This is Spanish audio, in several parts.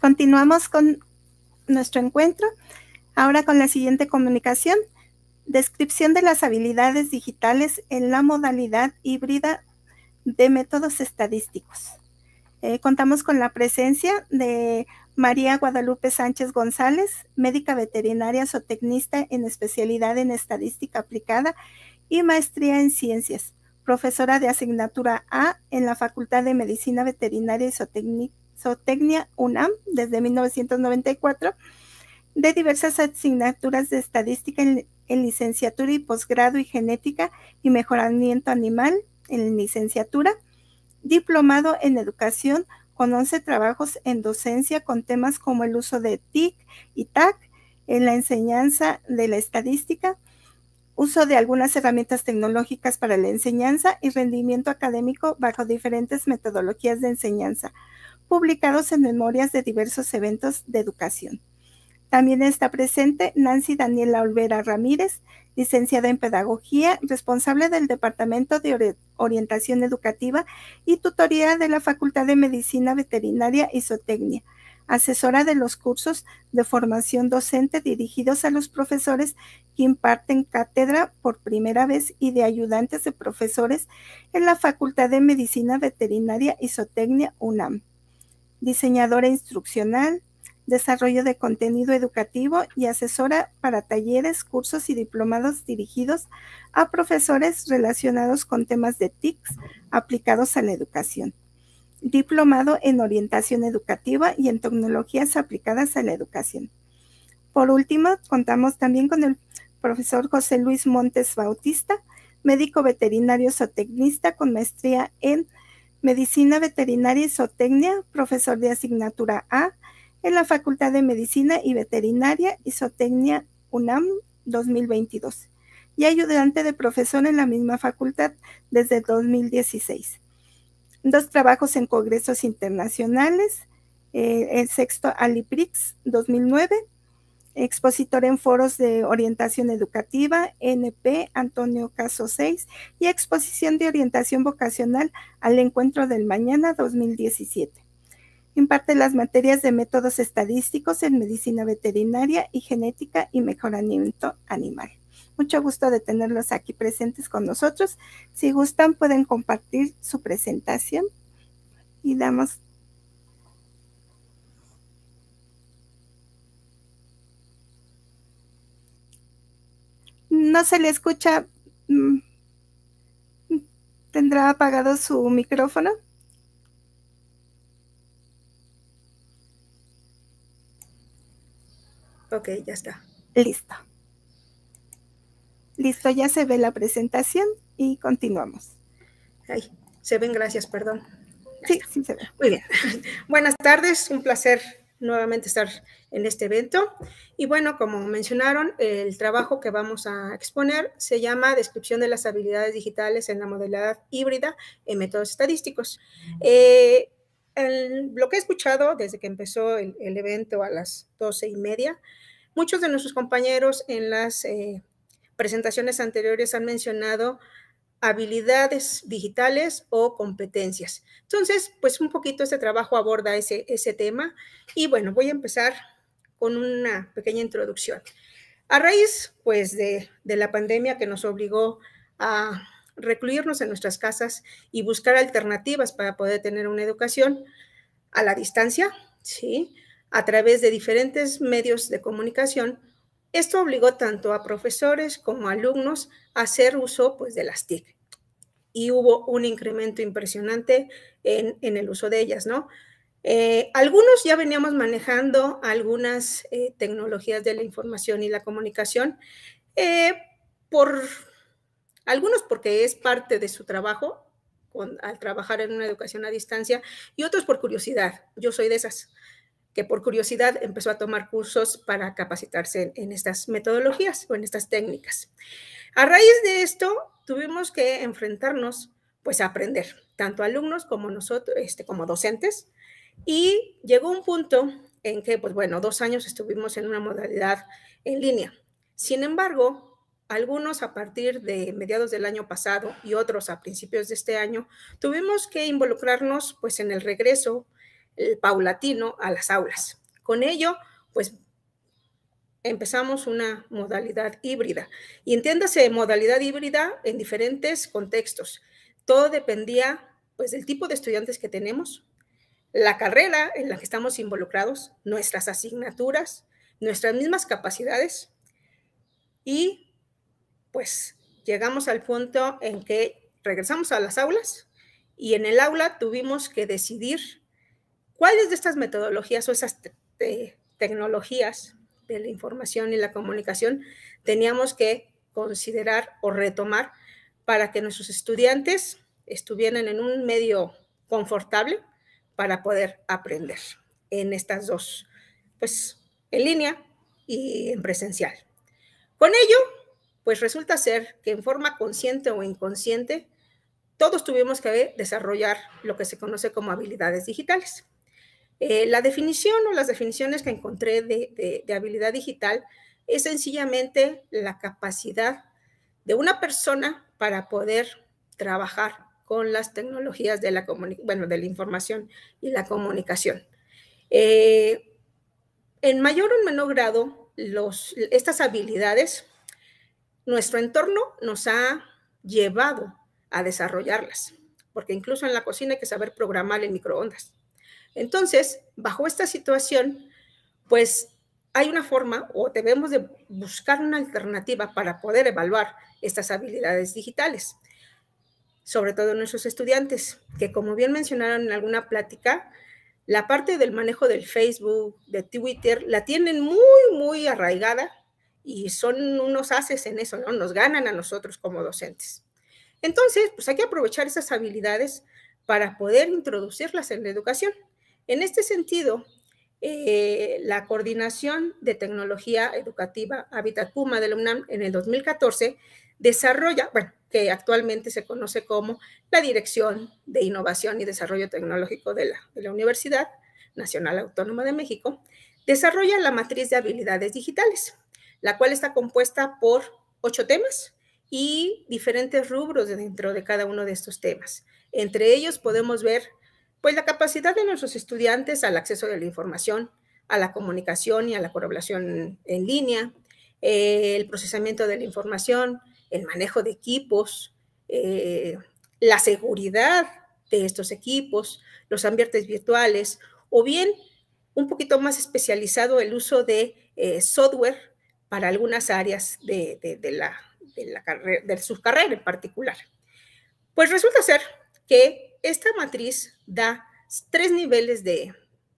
Continuamos con nuestro encuentro. Ahora con la siguiente comunicación. Descripción de las habilidades digitales en la modalidad híbrida de métodos estadísticos. Eh, contamos con la presencia de María Guadalupe Sánchez González, médica veterinaria zootecnista en especialidad en estadística aplicada y maestría en ciencias, profesora de asignatura A en la Facultad de Medicina Veterinaria y Zootecnica. Zootecnia UNAM desde 1994 de diversas asignaturas de estadística en, licenciatura y posgrado y genética y mejoramiento animal en licenciatura, diplomado en educación con 11 trabajos en docencia con temas como el uso de TIC y TAC en la enseñanza de la estadística, uso de algunas herramientas tecnológicas para la enseñanza y rendimiento académico bajo diferentes metodologías de enseñanza, publicados en memorias de diversos eventos de educación. También está presente Nancy Daniela Olvera Ramírez, licenciada en Pedagogía, responsable del Departamento de Orientación Educativa y tutoría de la Facultad de Medicina Veterinaria y Zootecnia, asesora de los cursos de formación docente dirigidos a los profesores que imparten cátedra por primera vez y de ayudantes de profesores en la Facultad de Medicina Veterinaria y Zootecnia UNAM diseñadora instruccional, desarrollo de contenido educativo y asesora para talleres, cursos y diplomados dirigidos a profesores relacionados con temas de TICs aplicados a la educación. Diplomado en orientación educativa y en tecnologías aplicadas a la educación. Por último, contamos también con el profesor José Luis Montes Bautista, médico veterinario zootecnista con maestría en Medicina Veterinaria y Zootecnia, profesor de asignatura A en la Facultad de Medicina y Veterinaria y Zootecnia UNAM 2022 y ayudante de profesor en la misma facultad desde 2016. Dos trabajos en congresos internacionales, eh, el sexto Aliprix 2009 expositor en foros de orientación educativa, NP Antonio Caso 6, y exposición de orientación vocacional al Encuentro del Mañana 2017. Imparte las materias de métodos estadísticos en medicina veterinaria y genética y mejoramiento animal. Mucho gusto de tenerlos aquí presentes con nosotros. Si gustan, pueden compartir su presentación y damos no se le escucha. Mm, ¿Tendrá apagado su micrófono? Ok, ya está. Listo. Listo, ya se ve la presentación y continuamos. se ven, gracias, perdón. Sí, sí se ve. Muy bien. Buenas tardes, un placer nuevamente estar en este evento. Y bueno, como mencionaron, el trabajo que vamos a exponer se llama Descripción de las habilidades digitales en la modalidad híbrida en métodos estadísticos. Eh, el, lo que he escuchado desde que empezó el, evento a las doce y media, muchos de nuestros compañeros en las eh, presentaciones anteriores han mencionado habilidades digitales o competencias. Entonces, pues un poquito este trabajo aborda ese, ese tema y bueno, voy a empezar con una pequeña introducción. A raíz, pues, de, de la pandemia que nos obligó a recluirnos en nuestras casas y buscar alternativas para poder tener una educación a la distancia, ¿sí? A través de diferentes medios de comunicación, esto obligó tanto a profesores como a alumnos a hacer uso pues, de las TIC y hubo un incremento impresionante en, el uso de ellas, ¿no? Eh, algunos ya veníamos manejando algunas eh, tecnologías de la información y la comunicación, eh, por algunos porque es parte de su trabajo al trabajar en una educación a distancia y otros por curiosidad. Yo soy de esas que por curiosidad empezó a tomar cursos para capacitarse en, estas metodologías o en estas técnicas. A raíz de esto, tuvimos que enfrentarnos pues a aprender, tanto alumnos como nosotros, este, como docentes, y llegó un punto en que, pues bueno, dos años estuvimos en una modalidad en línea. Sin embargo, algunos a partir de mediados del año pasado y otros a principios de este año, tuvimos que involucrarnos pues en el regreso el eh, paulatino a las aulas. Con ello, pues empezamos una modalidad híbrida. Y entiéndase modalidad híbrida en diferentes contextos. Todo dependía pues del tipo de estudiantes que tenemos, la carrera en la que estamos involucrados, nuestras asignaturas, nuestras mismas capacidades y pues llegamos al punto en que regresamos a las aulas y en el aula tuvimos que decidir ¿Cuáles de estas metodologías o esas tecnologías de la información y la comunicación teníamos que considerar o retomar para que nuestros estudiantes estuvieran en un medio confortable para poder aprender en estas dos, pues en línea y en presencial. Con ello, pues resulta ser que en forma consciente o inconsciente, todos tuvimos que desarrollar lo que se conoce como habilidades digitales. Eh, la definición o las definiciones que encontré de, habilidad digital es sencillamente la capacidad de una persona para poder trabajar con las tecnologías de la, bueno, de la información y la comunicación. Eh, en mayor o menor grado, estas habilidades, nuestro entorno nos ha llevado a desarrollarlas, porque incluso en la cocina hay que saber programar en microondas. Entonces, bajo esta situación, pues hay una forma o debemos de buscar una alternativa para poder evaluar estas habilidades digitales, sobre todo nuestros estudiantes, que como bien mencionaron en alguna plática, la parte del manejo del Facebook, de Twitter, la tienen muy, muy arraigada y son unos haces en eso, ¿no? Nos ganan a nosotros como docentes. Entonces, pues hay que aprovechar esas habilidades para poder introducirlas en la educación. En este sentido, eh, la Coordinación de Tecnología Educativa Habitat Puma de la UNAM en el 2014 desarrolla, bueno, que actualmente se conoce como la Dirección de Innovación y Desarrollo Tecnológico de la Universidad Nacional Autónoma de México, desarrolla la matriz de habilidades digitales, la cual está compuesta por ocho temas y diferentes rubros dentro de cada uno de estos temas. Entre ellos podemos ver pues la capacidad de nuestros estudiantes al acceso de la información, a la comunicación y a la colaboración en línea, eh, el procesamiento de la información, el manejo de equipos, eh, la seguridad de estos equipos, los ambientes virtuales, o bien un poquito más especializado el uso de eh, software para algunas áreas de, la, de, la de su carrera en particular. Pues resulta ser que esta matriz da tres niveles de,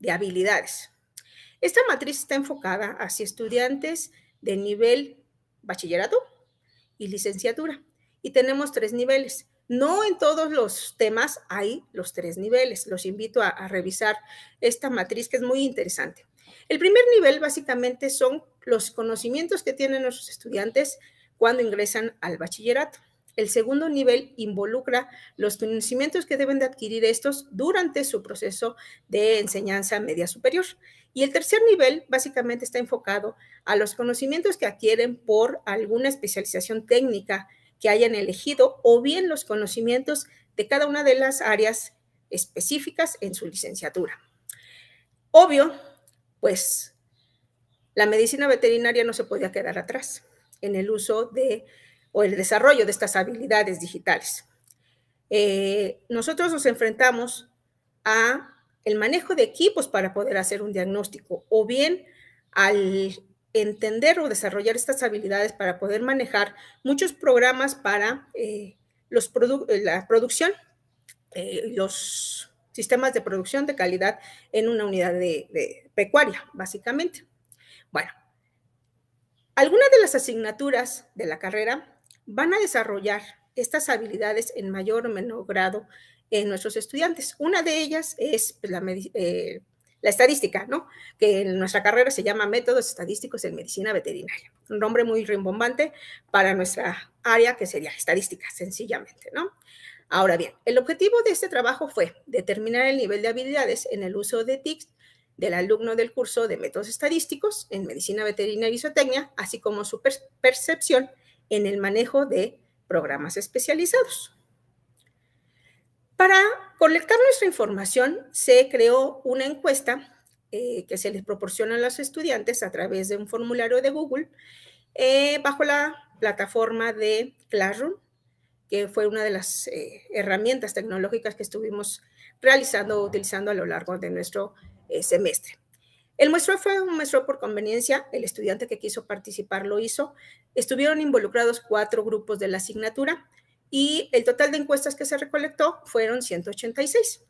habilidades. Esta matriz está enfocada hacia estudiantes de nivel bachillerato y licenciatura. Y tenemos tres niveles. No en todos los temas hay los tres niveles. Los invito a, revisar esta matriz que es muy interesante. El primer nivel básicamente son los conocimientos que tienen los estudiantes cuando ingresan al bachillerato. El segundo nivel involucra los conocimientos que deben de adquirir estos durante su proceso de enseñanza media superior. Y el tercer nivel básicamente está enfocado a los conocimientos que adquieren por alguna especialización técnica que hayan elegido o bien los conocimientos de cada una de las áreas específicas en su licenciatura. Obvio, pues la medicina veterinaria no se podía quedar atrás en el uso de o el desarrollo de estas habilidades digitales. Eh, nosotros nos enfrentamos a el manejo de equipos para poder hacer un diagnóstico o bien al entender o desarrollar estas habilidades para poder manejar muchos programas para eh, los la producción, eh, los sistemas de producción de calidad en una unidad de pecuaria, básicamente. Bueno, algunas de las asignaturas de la carrera van a desarrollar estas habilidades en mayor o menor grado en nuestros estudiantes. Una de ellas es pues, eh, la, estadística, ¿no? Que en nuestra carrera se llama Métodos Estadísticos en Medicina Veterinaria. Un nombre muy rimbombante para nuestra área que sería estadística, sencillamente, ¿no? Ahora bien, el objetivo de este trabajo fue determinar el nivel de habilidades en el uso de TICs del alumno del curso de métodos estadísticos en medicina veterinaria y zootecnia, así como su percepción en el manejo de programas especializados. Para colectar nuestra información se creó una encuesta eh, que se les proporciona a los estudiantes a través de un formulario de Google eh, bajo la plataforma de Classroom, que fue una de las eh, herramientas tecnológicas que estuvimos realizando o utilizando a lo largo de nuestro semestre. El muestreo fue un muestreo por conveniencia, el estudiante que quiso participar lo hizo. Estuvieron involucrados cuatro grupos de la asignatura y el total de encuestas que se recolectó fueron 186.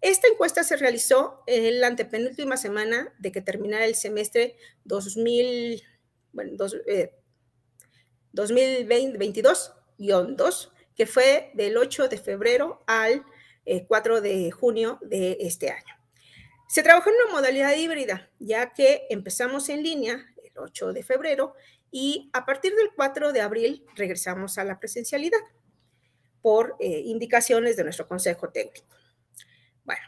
Esta encuesta se realizó en la antepenúltima semana de que terminara el semestre 2000, dos, 2022-2, eh, que fue del 8 de febrero al 4 eh, de junio de este año. Se trabajó en una modalidad híbrida, ya que empezamos en línea el 8 de febrero y a partir del 4 de abril regresamos a la presencialidad por eh, indicaciones de nuestro consejo técnico. Bueno,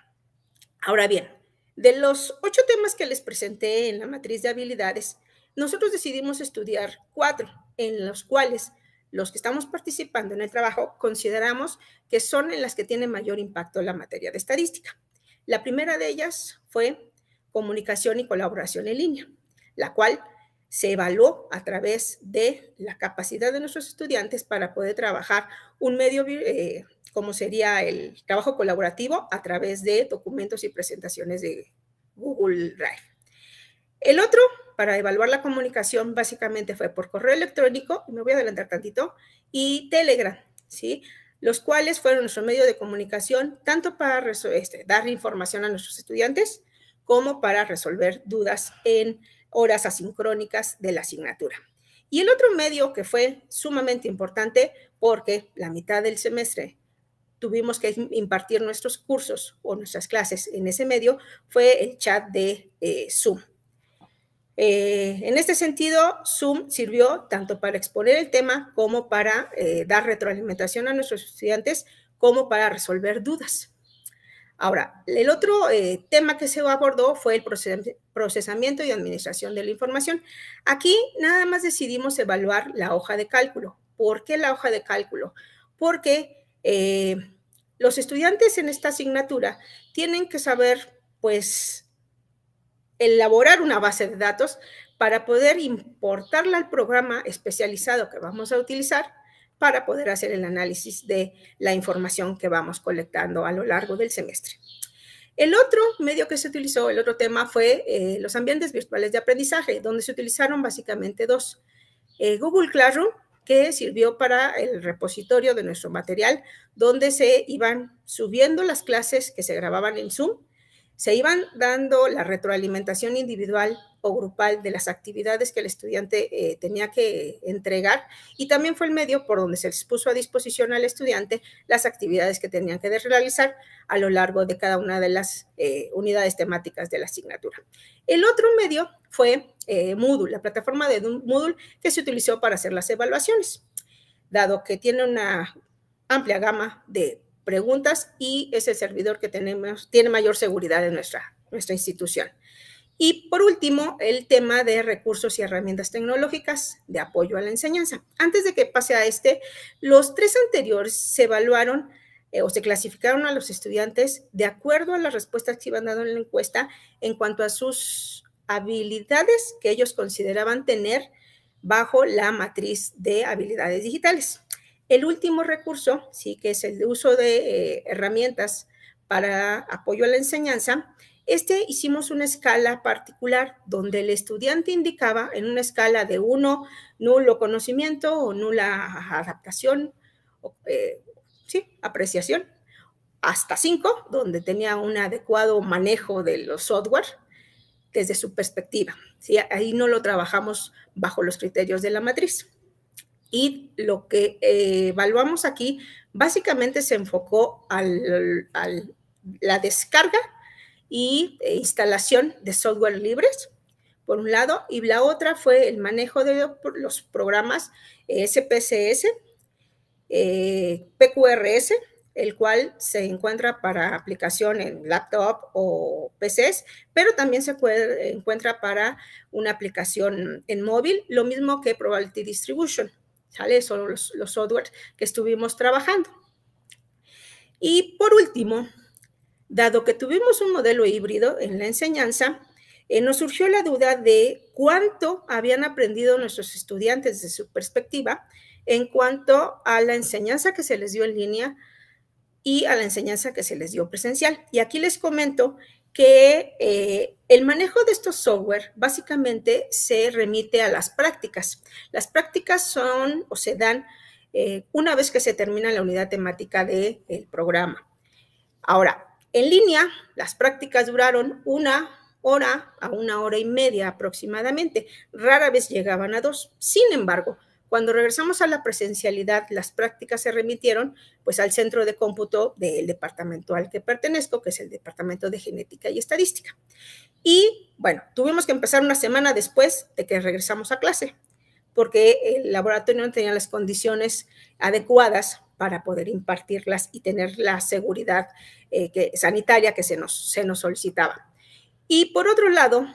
ahora bien, de los ocho temas que les presenté en la matriz de habilidades, nosotros decidimos estudiar cuatro, en los cuales los que estamos participando en el trabajo consideramos que son en las que tiene mayor impacto la materia de estadística. La primera de ellas fue comunicación y colaboración en línea, la cual se evaluó a través de la capacidad de nuestros estudiantes para poder trabajar un medio eh, como sería el trabajo colaborativo a través de documentos y presentaciones de Google Drive. El otro, para evaluar la comunicación, básicamente fue por correo electrónico, me voy a adelantar tantito, y Telegram, ¿sí? los cuales fueron nuestro medio de comunicación tanto para este, dar información a nuestros estudiantes como para resolver dudas en horas asincrónicas de la asignatura. Y el otro medio que fue sumamente importante porque la mitad del semestre tuvimos que impartir nuestros cursos o nuestras clases en ese medio fue el chat de eh, Zoom. Eh, en este sentido, Zoom sirvió tanto para exponer el tema como para eh, dar retroalimentación a nuestros estudiantes, como para resolver dudas. Ahora, el otro eh, tema que se abordó fue el procesamiento y administración de la información. Aquí nada más decidimos evaluar la hoja de cálculo. ¿Por qué la hoja de cálculo? Porque los estudiantes en esta asignatura tienen que saber, pues, elaborar una base de datos para poder importarla al programa especializado que vamos a utilizar para poder hacer el análisis de la información que vamos colectando a lo largo del semestre. El otro medio que se utilizó, el otro tema fue eh, los ambientes virtuales de aprendizaje, donde se utilizaron básicamente dos. Eh, Google Classroom, que sirvió para el repositorio de nuestro material, donde se iban subiendo las clases que se grababan en Zoom se iban dando la retroalimentación individual o grupal de las actividades que el estudiante eh, tenía que entregar y también fue el medio por donde se les puso a disposición al estudiante las actividades que tenían que realizar a lo largo de cada una de las eh, unidades temáticas de la asignatura. El otro medio fue eh, Moodle, la plataforma de Moodle que se utilizó para hacer las evaluaciones. Dado que tiene una amplia gama de preguntas y es el servidor que tenemos, tiene mayor seguridad en nuestra, nuestra institución. Y por último, el tema de recursos y herramientas tecnológicas de apoyo a la enseñanza. Antes de que pase a este, los tres anteriores se evaluaron eh, o se clasificaron a los estudiantes de acuerdo a las respuestas que iban dando en la encuesta en cuanto a sus habilidades que ellos consideraban tener bajo la matriz de habilidades digitales. El último recurso, sí, que es el de uso de eh, herramientas para apoyo a la enseñanza, este hicimos una escala particular donde el estudiante indicaba en una escala de 1, nulo conocimiento o nula adaptación, eh, sí, apreciación, hasta 5, donde tenía un adecuado manejo de los software desde su perspectiva. Sí, ahí no lo trabajamos bajo los criterios de la matriz y lo que eh, evaluamos aquí básicamente se enfocó a la descarga y e instalación de software libres, por un lado, y la otra fue el manejo de los programas SPSS, eh, PQRS, el cual se encuentra para aplicación en laptop o PCs, pero también se puede, encuentra para una aplicación en móvil, lo mismo que Probability Distribution. ¿sale? Son los, los softwares que estuvimos trabajando. Y por último, dado que tuvimos un modelo híbrido en la enseñanza, eh, nos surgió la duda de cuánto habían aprendido nuestros estudiantes desde su perspectiva en cuanto a la enseñanza que se les dio en línea y a la enseñanza que se les dio presencial. Y aquí les comento que eh, el manejo de estos software básicamente se remite a las prácticas. Las prácticas son o se dan eh, una vez que se termina la unidad temática del programa. Ahora, en línea, las prácticas duraron una hora a una hora y media aproximadamente. Rara vez llegaban a dos. Sin embargo, cuando regresamos a la presencialidad, las prácticas se remitieron pues al centro de cómputo del departamento al que pertenezco, que es el Departamento de Genética y Estadística. Y bueno, tuvimos que empezar una semana después de que regresamos a clase, porque el laboratorio no tenía las condiciones adecuadas para poder impartirlas y tener la seguridad eh, sanitaria que se nos, solicitaba. Y por otro lado,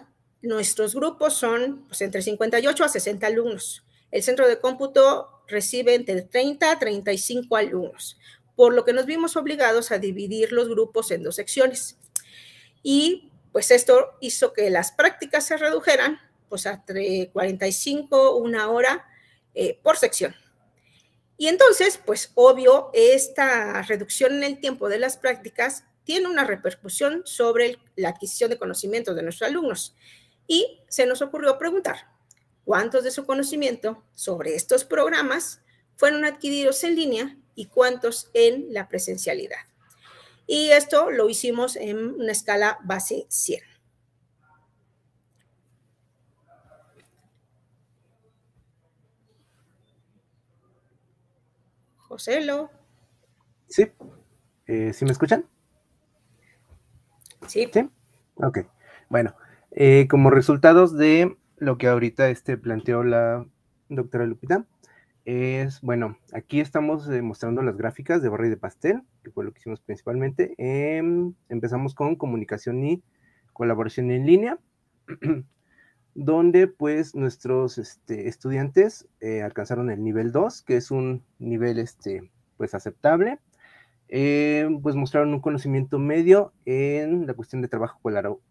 nuestros grupos son pues, entre 58 a 60 alumnos el centro de cómputo recibe entre 30 a 35 alumnos, por lo que nos vimos obligados a dividir los grupos en dos secciones. Y pues esto hizo que las prácticas se redujeran pues entre 45, una hora eh, por sección. Y entonces, pues obvio, esta reducción en el tiempo de las prácticas tiene una repercusión sobre la adquisición de conocimientos de nuestros alumnos. Y se nos ocurrió preguntar, cuántos de su conocimiento sobre estos programas fueron adquiridos en línea y cuántos en la presencialidad. Y esto lo hicimos en una escala base 100. Joselo. Sí. Eh, ¿Sí me escuchan? Sí. Sí. Ok. Bueno, eh, como resultados de lo que ahorita este planteó la doctora Lupita es, bueno, aquí estamos eh, mostrando las gráficas de barra y de pastel, que fue lo que hicimos principalmente. Em, empezamos con comunicación y colaboración en línea, donde pues nuestros este, estudiantes eh, alcanzaron el nivel 2, que es un nivel este, pues aceptable. Em, pues mostraron un conocimiento medio en la cuestión de trabajo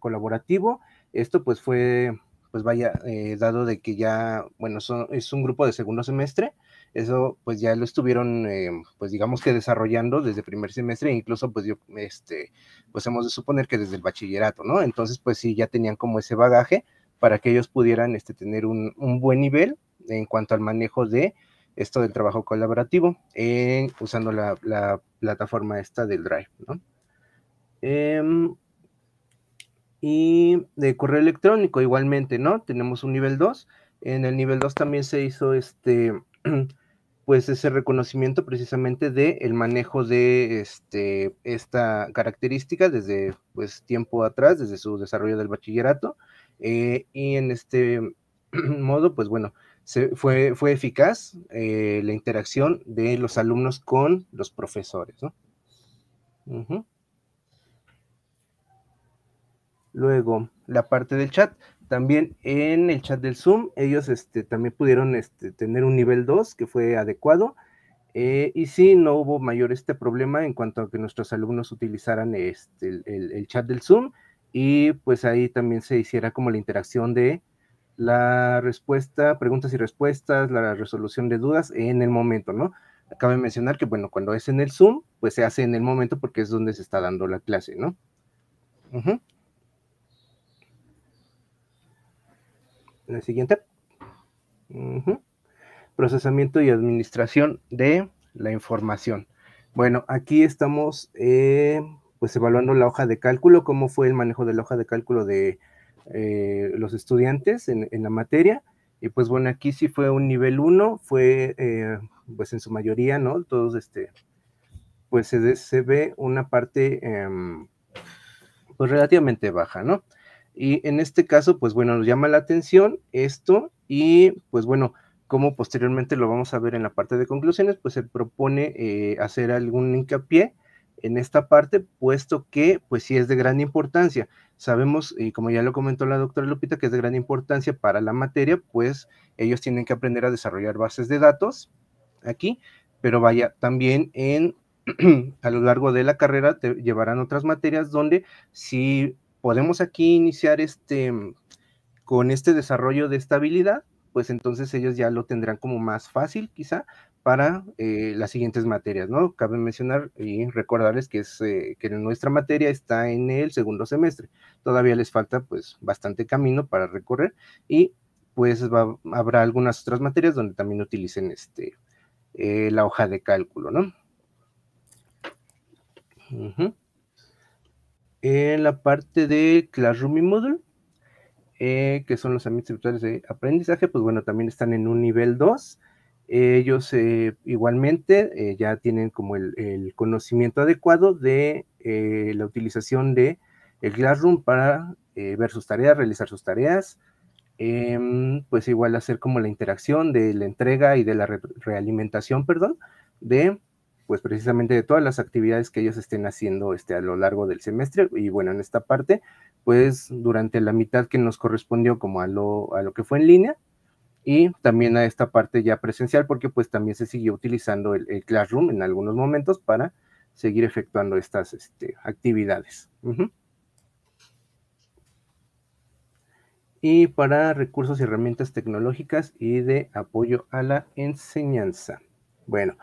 colaborativo. Esto pues fue pues vaya, eh, dado de que ya, bueno, es un grupo de segundo semestre, eso pues ya lo estuvieron, eh, pues digamos que desarrollando desde primer semestre, incluso pues yo, este, pues hemos de suponer que desde el bachillerato, ¿no? Entonces pues sí, ya tenían como ese bagaje para que ellos pudieran este, tener un, buen nivel en cuanto al manejo de esto del trabajo colaborativo, eh, usando la, la, plataforma esta del Drive, ¿no? Em, y de correo electrónico igualmente, ¿no? Tenemos un nivel 2. En el nivel 2 también se hizo este, pues ese reconocimiento precisamente del el manejo de este, esta característica desde pues tiempo atrás, desde su desarrollo del bachillerato. Eh, y en este modo, pues bueno, se, fue, fue eficaz eh, la interacción de los alumnos con los profesores, ¿no? Luego, la parte del chat. También en el chat del Zoom, ellos este, también pudieron este, tener un nivel 2 que fue adecuado. Eh, y sí, no hubo mayor este problema en cuanto a que nuestros alumnos utilizaran este, el, chat del Zoom y pues ahí también se hiciera como la interacción de la respuesta, preguntas y respuestas, la resolución de dudas en el momento, ¿no? de mencionar que, bueno, cuando es en el Zoom, pues se hace en el momento porque es donde se está dando la clase, ¿no? La siguiente. Procesamiento y administración de la información. Bueno, aquí estamos eh, pues evaluando la hoja de cálculo, cómo fue el manejo de la hoja de cálculo de eh, los estudiantes en, la materia. Y pues bueno, aquí sí fue un nivel 1, fue eh, pues en su mayoría, ¿no? Todos este, pues se, se ve una parte em, pues relativamente baja, ¿no? Y en este caso, pues bueno, nos llama la atención esto y pues bueno, como posteriormente lo vamos a ver en la parte de conclusiones, pues se propone eh, hacer algún hincapié en esta parte, puesto que pues sí es de gran importancia. Sabemos, y como ya lo comentó la doctora Lupita, que es de gran importancia para la materia, pues ellos tienen que aprender a desarrollar bases de datos aquí, pero vaya, también en a lo largo de la carrera te llevarán otras materias donde sí podemos aquí iniciar este con este desarrollo de estabilidad, pues entonces ellos ya lo tendrán como más fácil quizá para eh, las siguientes materias, ¿no? Cabe mencionar y recordarles que, es, eh, que nuestra materia está en el segundo semestre. Todavía les falta pues bastante camino para recorrer y pues habrá algunas otras materias donde también utilicen este, eh, la hoja de cálculo, ¿no? Ajá en la parte de Classroom y Moodle, eh, que son los ambientes virtuales de aprendizaje, pues bueno, también están en un nivel 2. Ellos eh, igualmente eh, ya tienen como el, conocimiento adecuado de la utilización de Classroom para ver sus tareas, realizar sus tareas, em, pues igual hacer como la interacción de la entrega y de la realimentación, perdón, de pues precisamente de todas las actividades que ellos estén haciendo este, a lo largo del semestre. Y bueno, en esta parte, pues durante la mitad que nos correspondió como a lo, que fue en línea y también a esta parte ya presencial, porque pues también se siguió utilizando el, Classroom en algunos momentos para seguir efectuando estas este, actividades. Y para recursos y herramientas tecnológicas y de apoyo a la enseñanza. Bueno,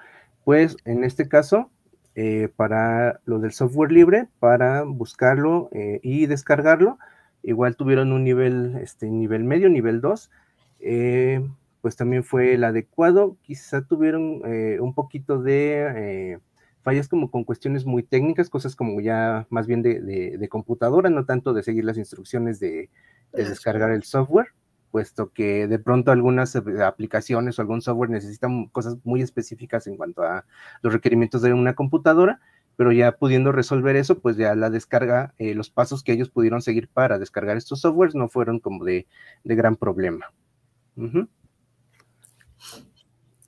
pues en este caso, eh, para lo del software libre, para buscarlo eh, y descargarlo, igual tuvieron un nivel, este, nivel medio, nivel 2, eh, pues también fue el adecuado, quizá tuvieron un poquito de fallas como con cuestiones muy técnicas, cosas como ya más bien de, computadora, no tanto de seguir las instrucciones de descargar el software puesto que de pronto algunas eh, aplicaciones o algún software necesitan cosas muy específicas en cuanto a los requerimientos de una computadora, pero ya pudiendo resolver eso, pues ya la descarga, eh, los pasos que ellos pudieron seguir para descargar estos softwares no fueron como de, gran problema.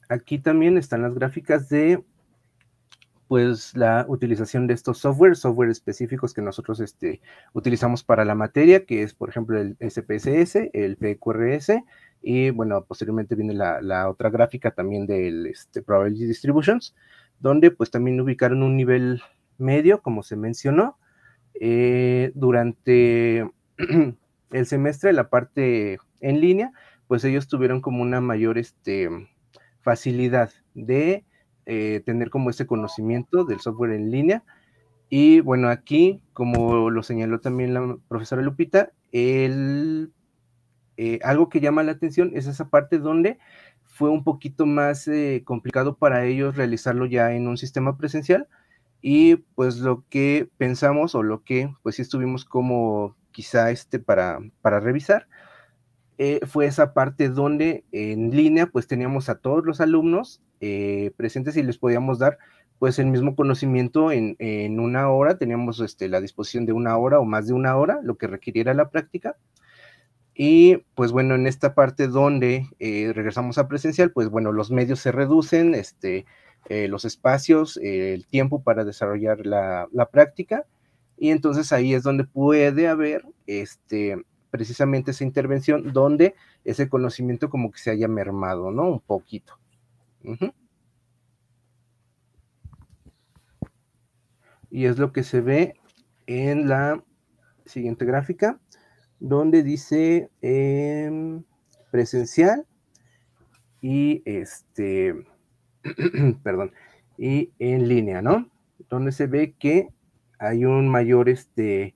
Aquí también están las gráficas de pues la utilización de estos software, software específicos que nosotros este, utilizamos para la materia, que es por ejemplo el SPSS, el PQRS, y bueno, posteriormente viene la, otra gráfica también del este, Probability Distributions, donde pues también ubicaron un nivel medio, como se mencionó, eh, durante el semestre, la parte en línea, pues ellos tuvieron como una mayor este, facilidad de eh, tener como ese conocimiento del software en línea. Y bueno, aquí, como lo señaló también la profesora Lupita, el, eh, algo que llama la atención es esa parte donde fue un poquito más eh, complicado para ellos realizarlo ya en un sistema presencial. Y pues lo que pensamos o lo que pues sí estuvimos como quizá este para, revisar, fue esa parte donde en línea pues teníamos a todos los alumnos eh, presentes y les podíamos dar pues el mismo conocimiento en, una hora, teníamos este, la disposición de una hora o más de una hora, lo que requiriera la práctica. Y pues bueno, en esta parte donde eh, regresamos a presencial, pues bueno, los medios se reducen, este, eh, los espacios, el tiempo para desarrollar la, la, práctica. Y entonces ahí es donde puede haber este, precisamente esa intervención donde ese conocimiento como que se haya mermado, ¿no? Un poquito. Y es lo que se ve en la siguiente gráfica, donde dice em, presencial y este, perdón, y en línea, ¿no? Donde se ve que hay un mayor este,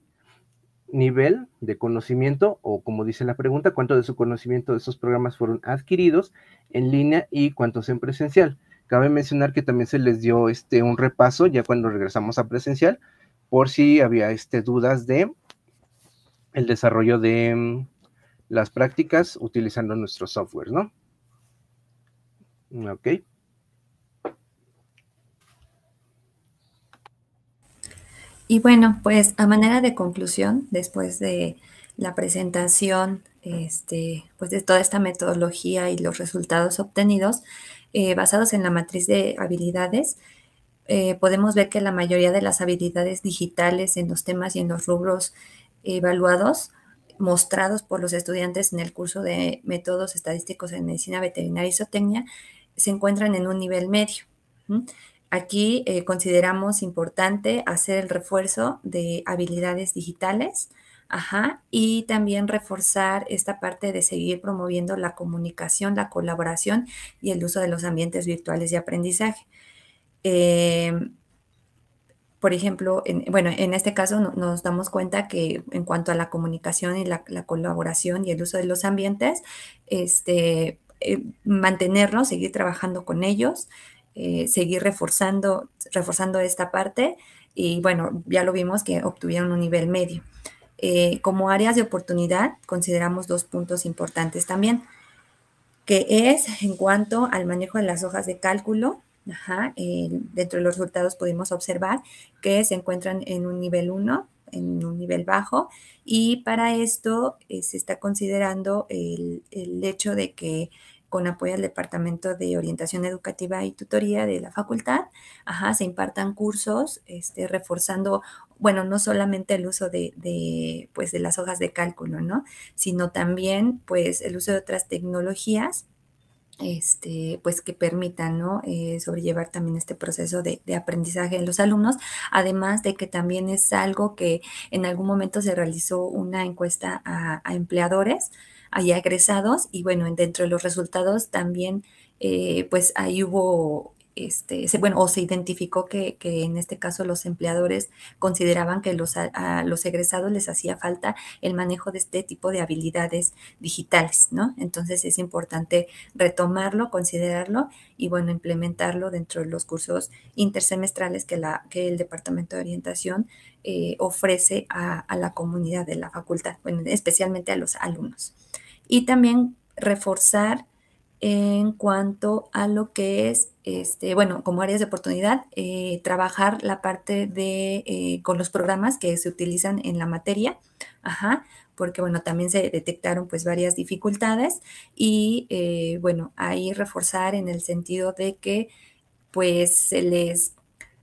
nivel de conocimiento o como dice la pregunta, cuánto de su conocimiento de esos programas fueron adquiridos en línea y cuántos en presencial. Cabe mencionar que también se les dio este un repaso ya cuando regresamos a presencial por si había este dudas de el desarrollo de mm, las prácticas utilizando nuestro software, ¿no? Ok. Y bueno, pues a manera de conclusión, después de la presentación este, pues de toda esta metodología y los resultados obtenidos eh, basados en la matriz de habilidades, eh, podemos ver que la mayoría de las habilidades digitales en los temas y en los rubros evaluados mostrados por los estudiantes en el curso de métodos estadísticos en medicina veterinaria y zootecnia se encuentran en un nivel medio. Aquí eh, consideramos importante hacer el refuerzo de habilidades digitales y también reforzar esta parte de seguir promoviendo la comunicación, la colaboración y el uso de los ambientes virtuales de aprendizaje. Em, por ejemplo, bueno, en este caso nos damos cuenta que en cuanto a la comunicación y la, colaboración y el uso de los ambientes, este, eh, seguir trabajando con ellos, eh, seguir reforzando, reforzando esta parte y bueno, ya lo vimos que obtuvieron un nivel medio. Eh, como áreas de oportunidad consideramos dos puntos importantes también, que es en cuanto al manejo de las hojas de cálculo. Eh, dentro de los resultados pudimos observar que se encuentran en un nivel 1, en un nivel bajo, y para esto se está considerando el, el hecho de que con apoyo al Departamento de Orientación Educativa y Tutoría de la facultad, ajá, se impartan cursos este, reforzando, bueno, no solamente el uso de, pues, de las hojas de cálculo, ¿no? Sino también, pues, el uso de otras tecnologías este, pues que permitan ¿no? Eh, sobrellevar también este proceso de, aprendizaje en los alumnos, además de que también es algo que en algún momento se realizó una encuesta a empleadores hay egresados y bueno, dentro de los resultados también eh, pues ahí hubo este, bueno, o se identificó que, en este caso los empleadores consideraban que los, a, los egresados les hacía falta el manejo de este tipo de habilidades digitales, ¿no? Entonces es importante retomarlo, considerarlo y, bueno, implementarlo dentro de los cursos intersemestrales que, que el Departamento de Orientación eh, ofrece a, la comunidad de la facultad, especialmente a los alumnos. Y también reforzar en cuanto a lo que es, este, bueno, como áreas de oportunidad, eh, trabajar la parte de, eh, con los programas que se utilizan en la materia, Ajá, porque bueno, también se detectaron pues varias dificultades y eh, bueno, ahí reforzar en el sentido de que pues se les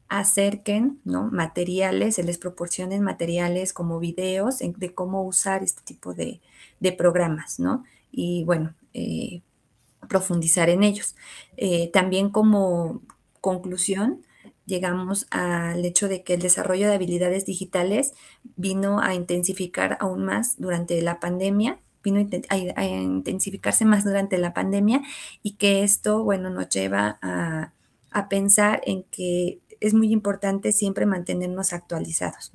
acerquen ¿no? materiales, se les proporcionen materiales como videos de cómo usar este tipo de, de programas, ¿no? Y bueno, eh, profundizar en ellos. Eh, también como conclusión, llegamos al hecho de que el desarrollo de habilidades digitales vino a intensificar aún más durante la pandemia, vino a, intensificarse más durante la pandemia y que esto, bueno, nos lleva a, a pensar en que es muy importante siempre mantenernos actualizados.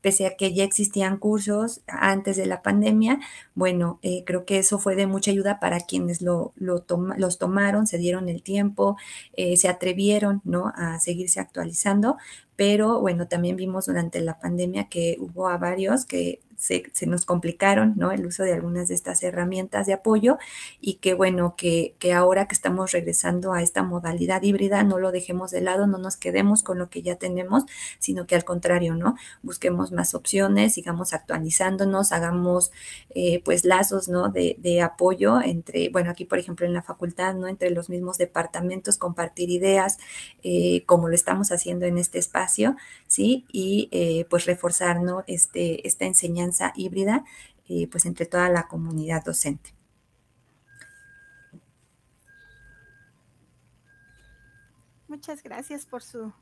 Pese a que ya existían cursos antes de la pandemia, bueno, eh, creo que eso fue de mucha ayuda para quienes lo, lo los tomaron, se dieron el tiempo, eh, se atrevieron ¿no? a seguirse actualizando. Pero bueno, también vimos durante la pandemia que hubo a varios que se, nos complicaron, ¿no? El uso de algunas de estas herramientas de apoyo y que bueno, que, ahora que estamos regresando a esta modalidad híbrida, no lo dejemos de lado, no nos quedemos con lo que ya tenemos, sino que al contrario, ¿no? Busquemos más opciones, sigamos actualizándonos, hagamos eh, pues lazos, ¿no? De, apoyo entre, bueno, aquí por ejemplo en la facultad, ¿no? Entre los mismos departamentos, compartir ideas, eh, como lo estamos haciendo en este espacio, ¿sí? Y eh, pues reforzar, ¿no? Este, esta enseñanza híbrida eh, pues entre toda la comunidad docente. Muchas gracias por su,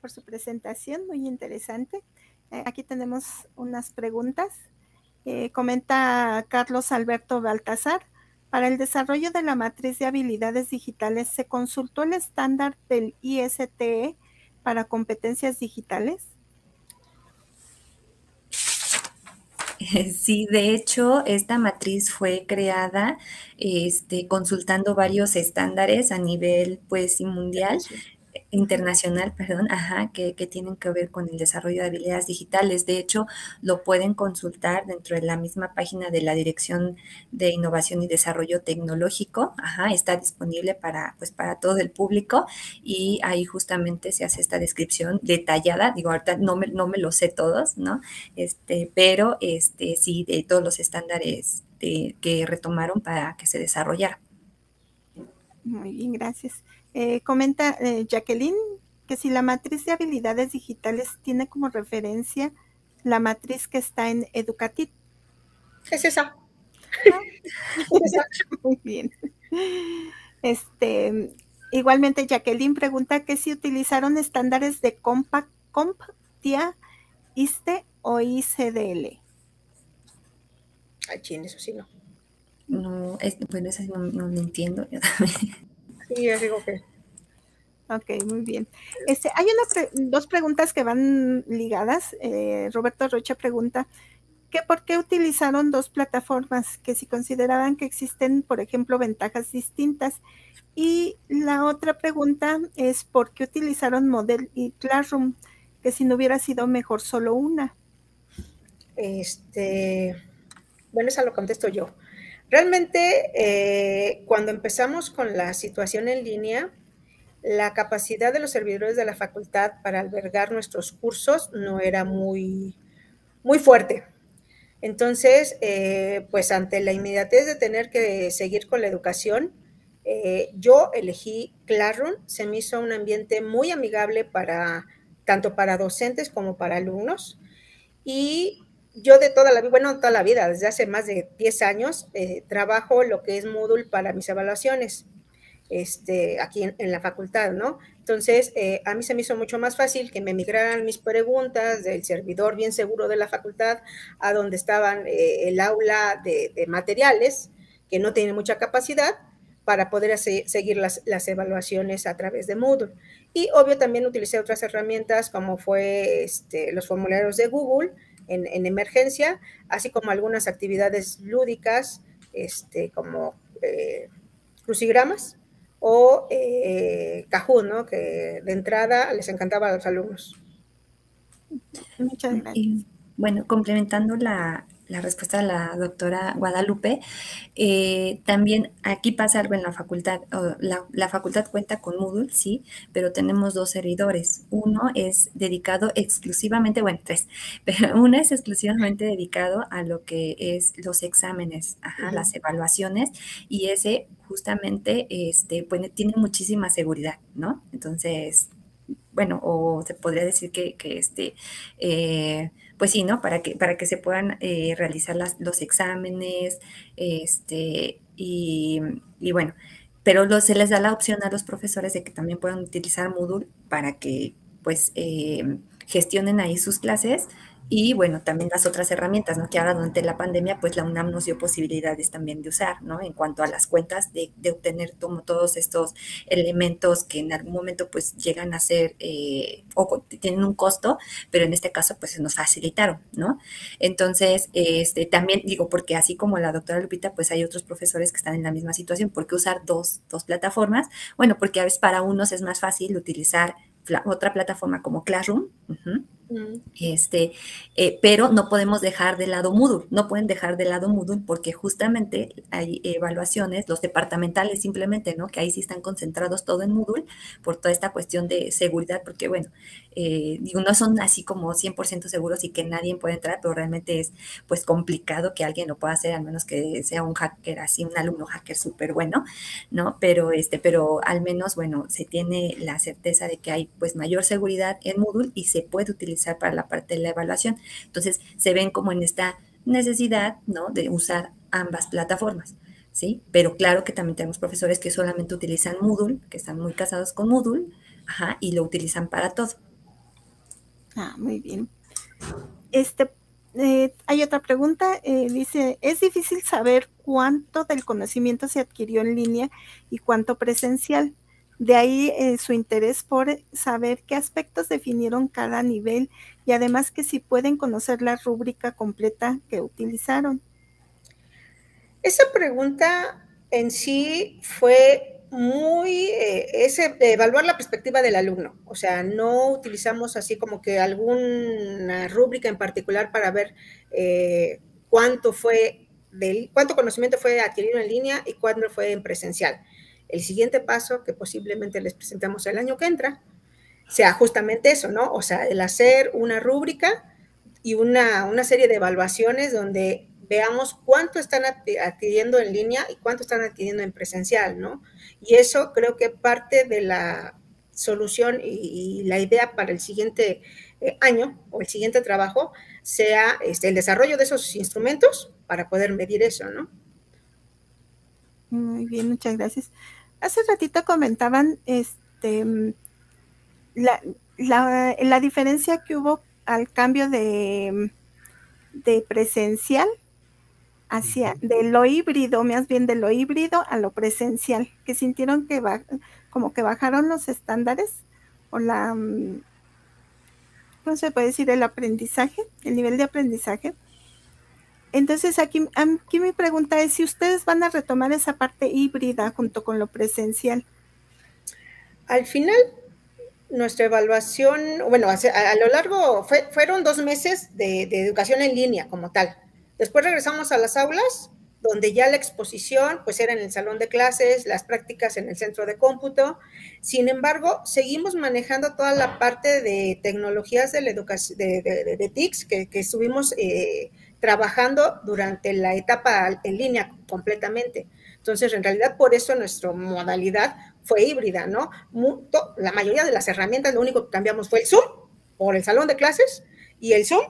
por su presentación, muy interesante. Eh, aquí tenemos unas preguntas. Eh, comenta Carlos Alberto Baltasar Para el desarrollo de la matriz de habilidades digitales, ¿se consultó el estándar del ISTE para competencias digitales? Sí, de hecho, esta matriz fue creada este, consultando varios estándares a nivel pues, mundial internacional, perdón, ajá, que, tienen que ver con el desarrollo de habilidades digitales. De hecho, lo pueden consultar dentro de la misma página de la Dirección de Innovación y Desarrollo Tecnológico. Ajá, está disponible para, pues, para todo el público y ahí justamente se hace esta descripción detallada. Digo, ahorita no me, no me lo sé todos, ¿no? Este, pero este, sí, de todos los estándares eh, que retomaron para que se desarrollara. Muy bien, gracias. Eh, comenta eh, Jacqueline que si la matriz de habilidades digitales tiene como referencia la matriz que está en Educatit. Es esa. Ah. Muy bien. Este, igualmente Jacqueline pregunta que si utilizaron estándares de compa ISTE o ICDL. Ay, chin, eso sí no. No, bueno, eso no, no, lo entiendo. Sí, ya digo que. Ok, muy bien. Este, hay dos preguntas que van ligadas. Eh, Roberto Rocha pregunta que por qué utilizaron dos plataformas, que si consideraban que existen, por ejemplo, ventajas distintas. Y la otra pregunta es por qué utilizaron Model y Classroom, que si no hubiera sido mejor solo una. Este, bueno, esa lo contesto yo. Realmente, eh, cuando empezamos con la situación en línea, la capacidad de los servidores de la facultad para albergar nuestros cursos no era muy, muy fuerte. Entonces, eh, pues ante la inmediatez de tener que seguir con la educación, eh, yo elegí Classroom. Se me hizo un ambiente muy amigable para tanto para docentes como para alumnos. Y yo de toda la vida, bueno, toda la vida, desde hace más de 10 años, eh, trabajo lo que es Moodle para mis evaluaciones, este, aquí en, la facultad, ¿no? Entonces, eh, a mí se me hizo mucho más fácil que me migraran mis preguntas del servidor bien seguro de la facultad a donde estaban eh, el aula de, materiales, que no tiene mucha capacidad, para poder seguir las, evaluaciones a través de Moodle. Y obvio también utilicé otras herramientas como fue este, los formularios de Google, en, emergencia, así como algunas actividades lúdicas, este, como eh, crucigramas o eh, que de entrada les encantaba a los alumnos. Muchas gracias. bueno, complementando la, la respuesta de la doctora Guadalupe, eh, también aquí pasa algo en la facultad. la, facultad cuenta con Moodle, sí, pero tenemos dos servidores. Uno es dedicado exclusivamente, bueno, tres, pero uno es exclusivamente dedicado a lo que es los exámenes, ajá, las evaluaciones, y ese justamente este, tiene muchísima seguridad, ¿no? Entonces, bueno, o se podría decir que, este... Eh, pues sí, ¿no? Para que, para que se puedan eh, realizar los exámenes, este, y, bueno, pero se les da la opción a los profesores de que también puedan utilizar Moodle para que, pues, eh, gestionen ahí sus clases y bueno, también las otras herramientas, ¿no? Que ahora durante la pandemia, pues la UNAM nos dio posibilidades también de usar, ¿no? En cuanto a las cuentas, de, de obtener como todos estos elementos que en algún momento pues llegan a ser eh, o tienen un costo, pero en este caso pues se nos facilitaron, ¿no? Entonces, este, también digo, porque así como la doctora Lupita, pues hay otros profesores que están en la misma situación, ¿por qué usar dos, dos plataformas? Bueno, porque a veces para unos es más fácil utilizar otra plataforma como Classroom. Este, eh, pero no podemos dejar de lado Moodle, no pueden dejar de lado Moodle porque justamente hay evaluaciones, los departamentales simplemente, ¿no? Que ahí sí están concentrados todo en Moodle por toda esta cuestión de seguridad, porque bueno, eh, digo, no son así como 100% seguros y que nadie puede entrar, pero realmente es pues complicado que alguien lo pueda hacer, al menos que sea un hacker así, un alumno hacker súper bueno, ¿no? Pero este, pero al menos, bueno, se tiene la certeza de que hay pues mayor seguridad en Moodle y se puede utilizar para la parte de la evaluación. Entonces, se ven como en esta necesidad, ¿no? De usar ambas plataformas, ¿sí? Pero claro que también tenemos profesores que solamente utilizan Moodle, que están muy casados con Moodle, ajá, y lo utilizan para todo. Ah, muy bien. Este, eh, hay otra pregunta. Eh, dice, es difícil saber cuánto del conocimiento se adquirió en línea y cuánto presencial. De ahí eh, su interés por saber qué aspectos definieron cada nivel y además que si pueden conocer la rúbrica completa que utilizaron. Esa pregunta en sí fue muy, eh, eh, evaluar la perspectiva del alumno, o sea, no utilizamos así como que alguna rúbrica en particular para ver cuánto fue cuánto conocimiento fue adquirido en línea y cuánto fue en presencial el siguiente paso que posiblemente les presentamos el año que entra sea justamente eso, ¿no? O sea, el hacer una rúbrica y una, serie de evaluaciones donde veamos cuánto están adquiriendo en línea y cuánto están adquiriendo en presencial, ¿no? Y eso creo que parte de la solución y, la idea para el siguiente eh, año o el siguiente trabajo sea este, el desarrollo de esos instrumentos para poder medir eso, ¿no? Muy bien, muchas gracias. Hace ratito comentaban este, la, la, diferencia que hubo al cambio de, presencial hacia de lo híbrido, más bien de lo híbrido a lo presencial, que sintieron que como que bajaron los estándares o la, mm, ¿cómo se puede decir? El aprendizaje, el nivel de aprendizaje entonces, aquí, aquí mi pregunta es si ustedes van a retomar esa parte híbrida junto con lo presencial. Al final, nuestra evaluación, bueno, a, lo largo, fueron dos meses de, educación en línea como tal. Después regresamos a las aulas, donde ya la exposición pues era en el salón de clases, las prácticas en el centro de cómputo. Sin embargo, seguimos manejando toda la parte de tecnologías de la educación, de, de, TICS, que, estuvimos eh, trabajando durante la etapa en línea completamente. Entonces, en realidad, por eso nuestra modalidad fue híbrida, ¿no? La mayoría de las herramientas, lo único que cambiamos fue el Zoom por el salón de clases y el Zoom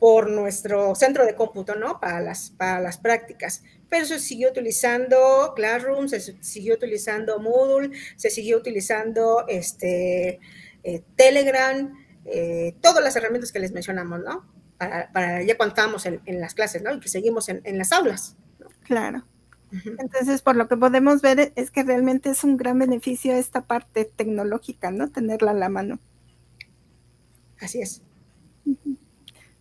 por nuestro centro de cómputo, ¿no? Para las, para las prácticas. Pero se siguió utilizando Classroom, se siguió utilizando Moodle, se siguió utilizando este, eh, Telegram, eh, todas las herramientas que les mencionamos, ¿no? ya cuando estábamos en, las clases, ¿no? Y que seguimos en, las aulas. Claro. Entonces, por lo que podemos ver es que realmente es un gran beneficio esta parte tecnológica, ¿no? Tenerla a la mano. Así es.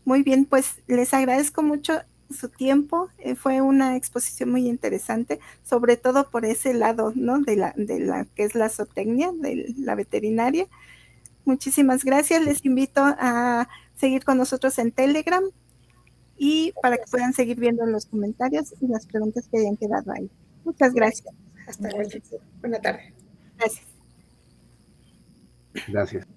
Muy bien, pues les agradezco mucho su tiempo. Eh, fue una exposición muy interesante, sobre todo por ese lado, ¿no? De la, de la que es la zootecnia, de la veterinaria. Muchísimas gracias. Les invito a seguir con nosotros en Telegram y para que puedan seguir viendo los comentarios y las preguntas que hayan quedado ahí. Muchas gracias. Hasta luego. Buena tarde. Gracias. Gracias.